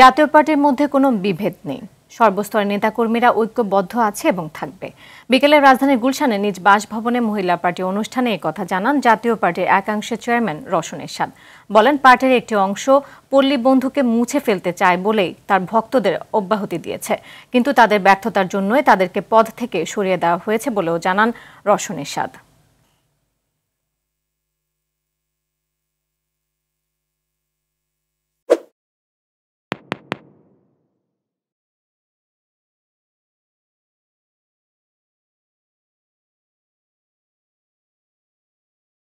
জাতীয় পার্টির মধ্যে কোনো বিভেদ নেই সর্বস্তরের নেতাকর্মীরা ঐক্যবদ্ধ আছে এবং থাকবে বিকেলে রাজধানীর গুলশানে নিজ বাসভবনে মহিলা পার্টি অনুষ্ঠানে কথা জানান জাতীয় পার্টির একাংশের চেয়ারম্যান রশন এরশাদ বলেন পার্টির একটি অংশ পল্লী বন্ধুকে মুছে ফেলতে চায় বলেই তার ভক্তদের অব্যাহতি দিয়েছে কিন্তু তাদের ব্যর্থতার জন্যই তাদেরকে পদ থেকে সরিয়ে দেওয়া হয়েছে বলেও জানান রশন এরশাদ